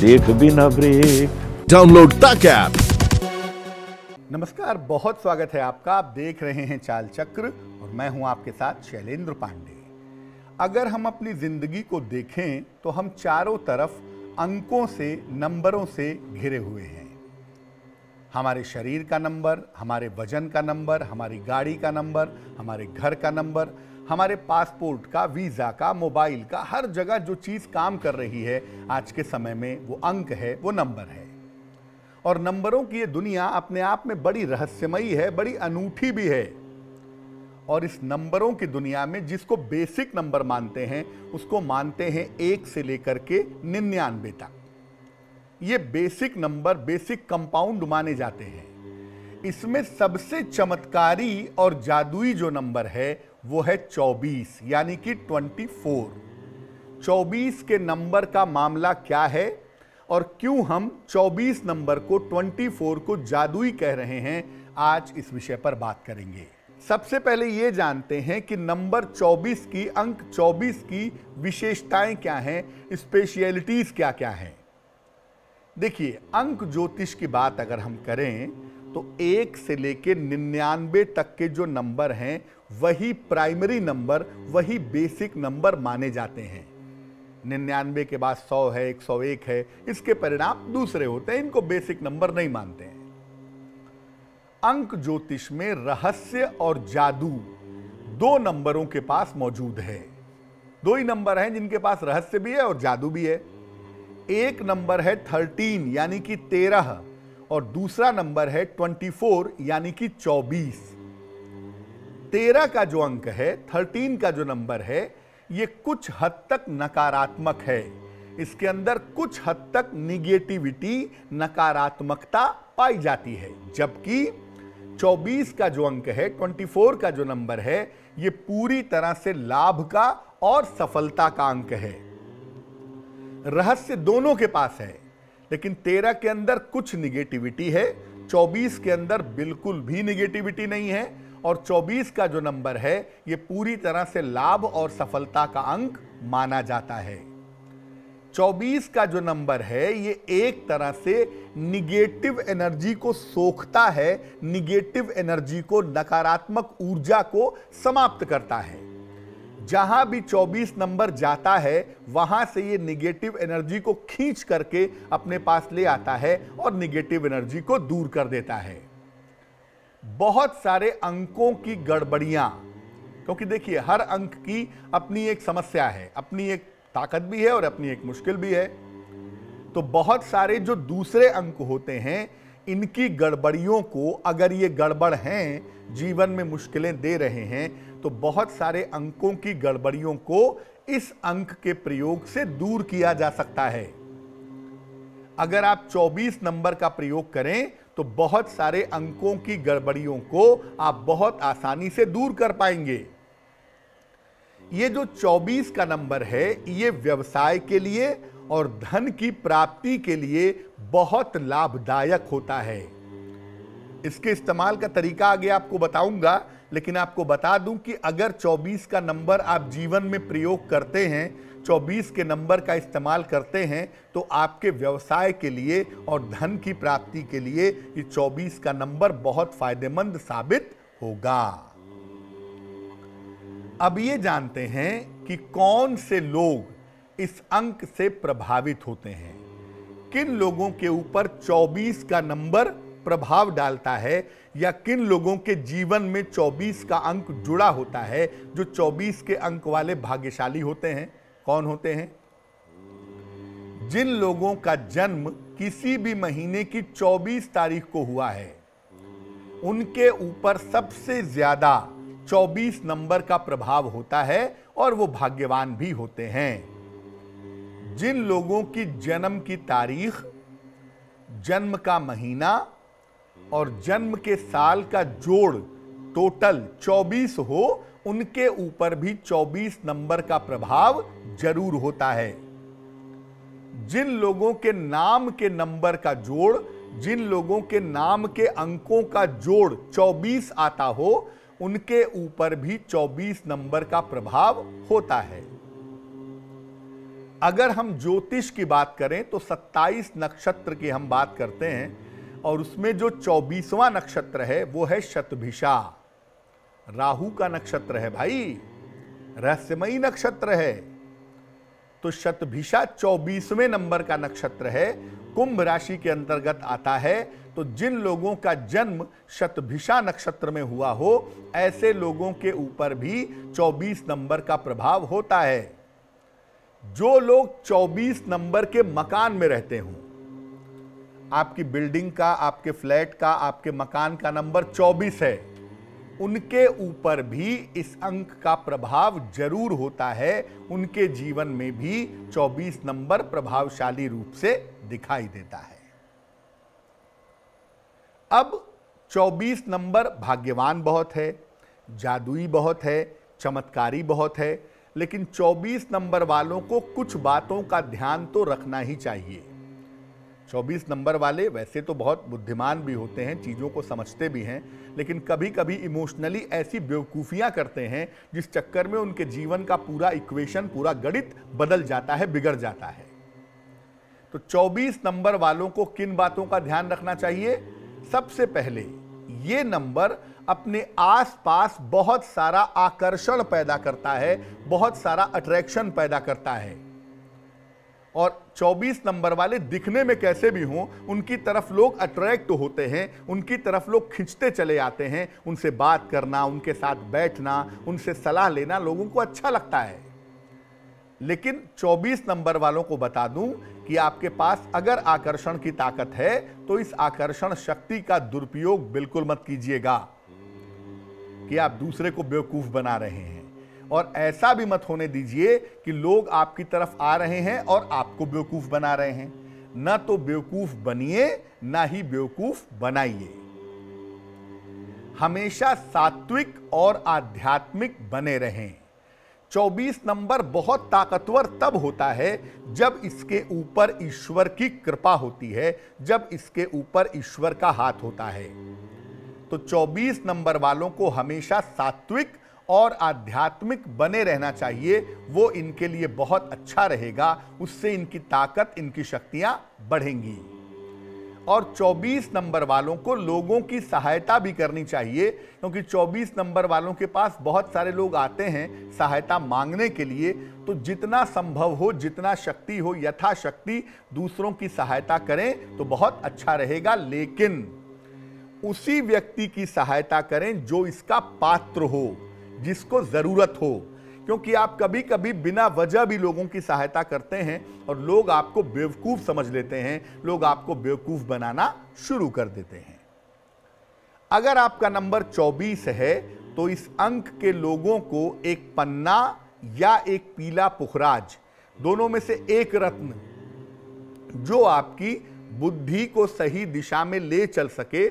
देख भी ना ब्रेक डाउनलोड तक ऐप नमस्कार बहुत स्वागत है आपका आप देख रहे हैं चाल चक्र और मैं हूं आपके साथ शैलेंद्र पांडे अगर हम अपनी जिंदगी को देखें तो हम चारों तरफ अंकों से नंबरों से घिरे हुए हैं हमारे शरीर का नंबर हमारे वजन का नंबर हमारी गाड़ी का नंबर हमारे घर का नंबर हमारे पासपोर्ट का वीज़ा का मोबाइल का हर जगह जो चीज़ काम कर रही है आज के समय में वो अंक है वो नंबर है और नंबरों की ये दुनिया अपने आप में बड़ी रहस्यमयी है बड़ी अनूठी भी है और इस नंबरों की दुनिया में जिसको बेसिक नंबर मानते हैं उसको मानते हैं एक से लेकर के निन्यानवे तक ये बेसिक नंबर बेसिक कंपाउंड माने जाते हैं इसमें सबसे चमत्कारी और जादुई जो नंबर है वो है 24 यानी कि 24 24 के नंबर का मामला क्या है और क्यों हम 24 नंबर को 24 को जादुई कह रहे हैं आज इस विषय पर बात करेंगे सबसे पहले ये जानते हैं कि नंबर 24 की अंक 24 की विशेषताएं क्या हैं स्पेशलिटीज क्या क्या हैं देखिए अंक ज्योतिष की बात अगर हम करें तो एक से लेकर निन्यानवे तक के जो नंबर हैं वही प्राइमरी नंबर वही बेसिक नंबर माने जाते हैं निन्यानवे के बाद सौ है एक सौ एक है इसके परिणाम दूसरे होते हैं इनको बेसिक नंबर नहीं मानते हैं अंक ज्योतिष में रहस्य और जादू दो नंबरों के पास मौजूद है दो ही नंबर हैं जिनके पास रहस्य भी है और जादू भी है एक नंबर है थर्टीन यानी कि तेरह और दूसरा नंबर है ट्वेंटी फोर यानी कि चौबीस तेरह का जो अंक है थर्टीन का जो नंबर है ये कुछ हद तक नकारात्मक है इसके अंदर कुछ हद तक निगेटिविटी नकारात्मकता पाई जाती है जबकि 24 का जो अंक है 24 का जो नंबर है ये पूरी तरह से लाभ का और सफलता का अंक है रहस्य दोनों के पास है लेकिन तेरह के अंदर कुछ निगेटिविटी है 24 के अंदर बिल्कुल भी निगेटिविटी नहीं है और 24 का जो नंबर है यह पूरी तरह से लाभ और सफलता का अंक माना जाता है 24 का जो नंबर है यह एक तरह से निगेटिव एनर्जी को सोखता है निगेटिव एनर्जी को नकारात्मक ऊर्जा को समाप्त करता है जहां भी 24 नंबर जाता है वहां से ये निगेटिव एनर्जी को खींच करके अपने पास ले आता है और निगेटिव एनर्जी को दूर कर देता है बहुत सारे अंकों की गड़बड़ियां क्योंकि देखिए हर अंक की अपनी एक समस्या है अपनी एक ताकत भी है और अपनी एक मुश्किल भी है तो बहुत सारे जो दूसरे अंक होते हैं इनकी गड़बड़ियों को अगर ये गड़बड़ हैं जीवन में मुश्किलें दे रहे हैं तो बहुत सारे अंकों की गड़बड़ियों को इस अंक के प्रयोग से दूर किया जा सकता है अगर आप 24 नंबर का प्रयोग करें तो बहुत सारे अंकों की गड़बड़ियों को आप बहुत आसानी से दूर कर पाएंगे ये जो 24 का नंबर है ये व्यवसाय के लिए और धन की प्राप्ति के लिए बहुत लाभदायक होता है इसके इस्तेमाल का तरीका आगे आपको बताऊंगा लेकिन आपको बता दूं कि अगर 24 का नंबर आप जीवन में प्रयोग करते हैं 24 के नंबर का इस्तेमाल करते हैं तो आपके व्यवसाय के लिए और धन की प्राप्ति के लिए ये 24 का नंबर बहुत फायदेमंद साबित होगा अब ये जानते हैं कि कौन से लोग इस अंक से प्रभावित होते हैं किन लोगों के ऊपर 24 का नंबर प्रभाव डालता है या किन लोगों के जीवन में 24 का अंक जुड़ा होता है जो 24 के अंक वाले भाग्यशाली होते हैं कौन होते हैं जिन लोगों का जन्म किसी भी महीने की 24 तारीख को हुआ है उनके ऊपर सबसे ज्यादा 24 नंबर का प्रभाव होता है और वो भाग्यवान भी होते हैं जिन लोगों की जन्म की तारीख जन्म का महीना और जन्म के साल का जोड़ टोटल 24 हो उनके ऊपर भी 24 नंबर का प्रभाव जरूर होता है जिन लोगों के नाम के नंबर का जोड़ जिन लोगों के नाम के अंकों का जोड़ 24 आता हो उनके ऊपर भी 24 नंबर का प्रभाव होता है अगर हम ज्योतिष की बात करें तो 27 नक्षत्र की हम बात करते हैं और उसमें जो 24वां नक्षत्र है वो है शतभिषा राहु का नक्षत्र है भाई रहस्यमयी नक्षत्र है तो शतभिषा चौबीसवें नंबर का नक्षत्र है कुंभ राशि के अंतर्गत आता है तो जिन लोगों का जन्म शतभिषा नक्षत्र में हुआ हो ऐसे लोगों के ऊपर भी 24 नंबर का प्रभाव होता है जो लोग 24 नंबर के मकान में रहते हों आपकी बिल्डिंग का आपके फ्लैट का आपके मकान का नंबर 24 है उनके ऊपर भी इस अंक का प्रभाव जरूर होता है उनके जीवन में भी 24 नंबर प्रभावशाली रूप से दिखाई देता है अब 24 नंबर भाग्यवान बहुत है जादुई बहुत है चमत्कारी बहुत है लेकिन 24 नंबर वालों को कुछ बातों का ध्यान तो रखना ही चाहिए चौबीस नंबर वाले वैसे तो बहुत बुद्धिमान भी होते हैं चीज़ों को समझते भी हैं लेकिन कभी कभी इमोशनली ऐसी बेवकूफ़ियाँ करते हैं जिस चक्कर में उनके जीवन का पूरा इक्वेशन पूरा गणित बदल जाता है बिगड़ जाता है तो 24 नंबर वालों को किन बातों का ध्यान रखना चाहिए सबसे पहले ये नंबर अपने आसपास बहुत सारा आकर्षण पैदा करता है बहुत सारा अट्रैक्शन पैदा करता है और 24 नंबर वाले दिखने में कैसे भी हों उनकी तरफ लोग अट्रैक्ट होते हैं उनकी तरफ लोग खिंचते चले आते हैं उनसे बात करना उनके साथ बैठना उनसे सलाह लेना लोगों को अच्छा लगता है लेकिन 24 नंबर वालों को बता दूं कि आपके पास अगर आकर्षण की ताकत है तो इस आकर्षण शक्ति का दुरुपयोग बिल्कुल मत कीजिएगा कि आप दूसरे को बेवकूफ बना रहे हैं और ऐसा भी मत होने दीजिए कि लोग आपकी तरफ आ रहे हैं और आपको बेवकूफ़ बना रहे हैं ना तो बेवकूफ़ बनिए ना ही बेवकूफ़ बनाइए हमेशा सात्विक और आध्यात्मिक बने रहें 24 नंबर बहुत ताकतवर तब होता है जब इसके ऊपर ईश्वर की कृपा होती है जब इसके ऊपर ईश्वर का हाथ होता है तो 24 नंबर वालों को हमेशा सात्विक और आध्यात्मिक बने रहना चाहिए वो इनके लिए बहुत अच्छा रहेगा उससे इनकी ताकत इनकी शक्तियां बढ़ेंगी और 24 नंबर वालों को लोगों की सहायता भी करनी चाहिए क्योंकि 24 नंबर वालों के पास बहुत सारे लोग आते हैं सहायता मांगने के लिए तो जितना संभव हो जितना शक्ति हो यथाशक्ति दूसरों की सहायता करें तो बहुत अच्छा रहेगा लेकिन उसी व्यक्ति की सहायता करें जो इसका पात्र हो जिसको ज़रूरत हो क्योंकि आप कभी कभी बिना वजह भी लोगों की सहायता करते हैं और लोग आपको बेवकूफ़ समझ लेते हैं लोग आपको बेवकूफ़ बनाना शुरू कर देते हैं अगर आपका नंबर 24 है तो इस अंक के लोगों को एक पन्ना या एक पीला पुखराज दोनों में से एक रत्न जो आपकी बुद्धि को सही दिशा में ले चल सके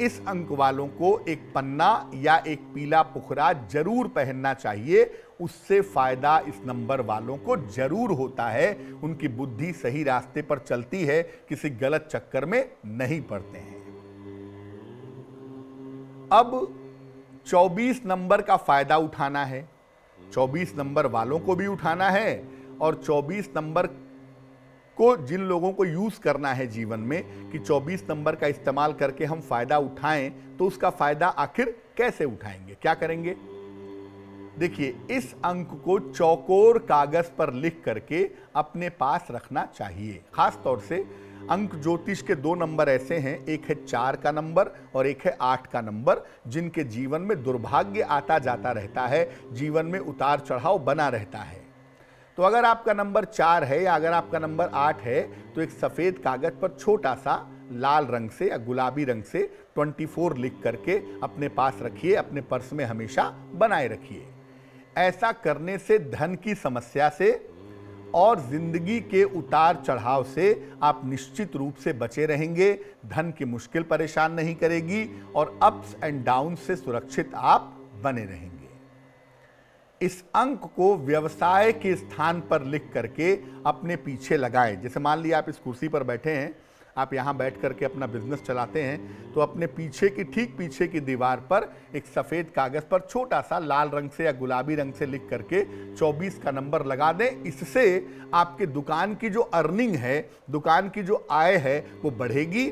इस अंक वालों को एक पन्ना या एक पीला पुखरा जरूर पहनना चाहिए उससे फायदा इस नंबर वालों को जरूर होता है उनकी बुद्धि सही रास्ते पर चलती है किसी गलत चक्कर में नहीं पड़ते हैं अब 24 नंबर का फायदा उठाना है 24 नंबर वालों को भी उठाना है और 24 नंबर को जिन लोगों को यूज़ करना है जीवन में कि 24 नंबर का इस्तेमाल करके हम फ़ायदा उठाएं तो उसका फ़ायदा आखिर कैसे उठाएंगे क्या करेंगे देखिए इस अंक को चौकोर कागज पर लिख करके अपने पास रखना चाहिए खास तौर से अंक ज्योतिष के दो नंबर ऐसे हैं एक है चार का नंबर और एक है आठ का नंबर जिनके जीवन में दुर्भाग्य आता जाता रहता है जीवन में उतार चढ़ाव बना रहता है तो अगर आपका नंबर चार है या अगर आपका नंबर आठ है तो एक सफ़ेद कागज़ पर छोटा सा लाल रंग से या गुलाबी रंग से 24 लिख करके अपने पास रखिए अपने पर्स में हमेशा बनाए रखिए ऐसा करने से धन की समस्या से और ज़िंदगी के उतार चढ़ाव से आप निश्चित रूप से बचे रहेंगे धन की मुश्किल परेशान नहीं करेगी और अप्स एंड डाउन से सुरक्षित आप बने रहेंगे इस अंक को व्यवसाय के स्थान पर लिख करके अपने पीछे लगाएं जैसे मान लिया आप इस कुर्सी पर बैठे हैं आप यहाँ बैठ करके अपना बिजनेस चलाते हैं तो अपने पीछे की ठीक पीछे की दीवार पर एक सफ़ेद कागज़ पर छोटा सा लाल रंग से या गुलाबी रंग से लिख करके 24 का नंबर लगा दें इससे आपके दुकान की जो अर्निंग है दुकान की जो आय है वो बढ़ेगी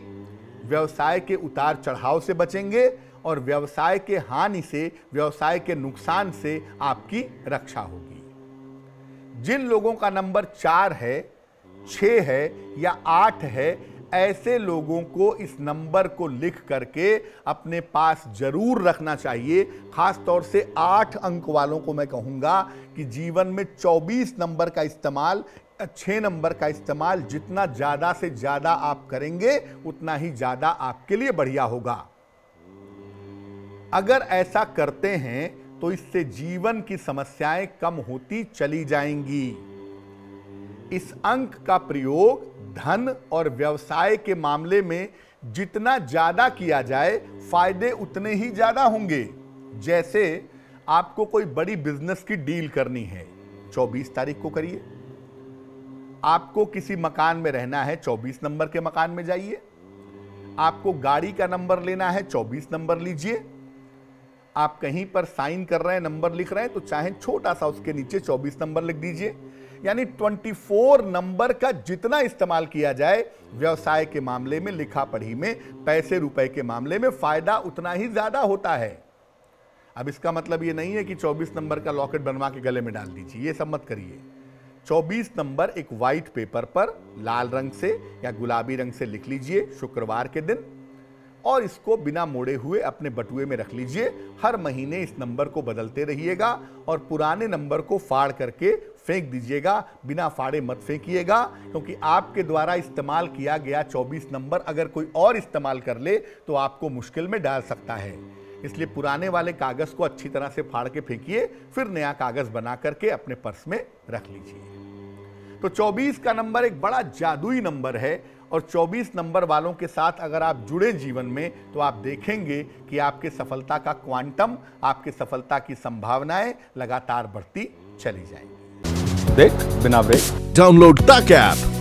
व्यवसाय के उतार चढ़ाव से बचेंगे और व्यवसाय के हानि से व्यवसाय के नुकसान से आपकी रक्षा होगी जिन लोगों का नंबर चार है छ है या आठ है ऐसे लोगों को इस नंबर को लिख करके अपने पास जरूर रखना चाहिए खास तौर से आठ अंक वालों को मैं कहूँगा कि जीवन में 24 नंबर का इस्तेमाल छः नंबर का इस्तेमाल जितना ज़्यादा से ज़्यादा आप करेंगे उतना ही ज़्यादा आपके लिए बढ़िया होगा अगर ऐसा करते हैं तो इससे जीवन की समस्याएं कम होती चली जाएंगी इस अंक का प्रयोग धन और व्यवसाय के मामले में जितना ज्यादा किया जाए फायदे उतने ही ज्यादा होंगे जैसे आपको कोई बड़ी बिजनेस की डील करनी है 24 तारीख को करिए आपको किसी मकान में रहना है 24 नंबर के मकान में जाइए आपको गाड़ी का नंबर लेना है 24 नंबर लीजिए आप कहीं पर साइन कर रहे हैं नंबर लिख रहे हैं तो चाहे छोटा सा उसके नीचे 24 नंबर लिख दीजिए यानी 24 नंबर का जितना इस्तेमाल किया जाए व्यवसाय के मामले में लिखा पढ़ी में पैसे रुपए के मामले में फायदा उतना ही ज्यादा होता है अब इसका मतलब ये नहीं है कि 24 नंबर का लॉकेट बनवा के गले में डाल दीजिए ये सब मत करिए 24 नंबर एक व्हाइट पेपर पर लाल रंग से या गुलाबी रंग से लिख लीजिए शुक्रवार के दिन और इसको बिना मोड़े हुए अपने बटुए में रख लीजिए हर महीने इस नंबर को बदलते रहिएगा और पुराने नंबर को फाड़ करके फेंक दीजिएगा बिना फाड़े मत फेंकिएगा क्योंकि आपके द्वारा इस्तेमाल किया गया 24 नंबर अगर कोई और इस्तेमाल कर ले तो आपको मुश्किल में डाल सकता है इसलिए पुराने वाले कागज़ को अच्छी तरह से फाड़ के फेंकिए फिर नया कागज़ बना करके अपने पर्स में रख लीजिए तो 24 का नंबर एक बड़ा जादुई नंबर है और 24 नंबर वालों के साथ अगर आप जुड़े जीवन में तो आप देखेंगे कि आपके सफलता का क्वांटम आपके सफलता की संभावनाएं लगातार बढ़ती चली जाएंगी देख बिना ब्रेक डाउनलोड तक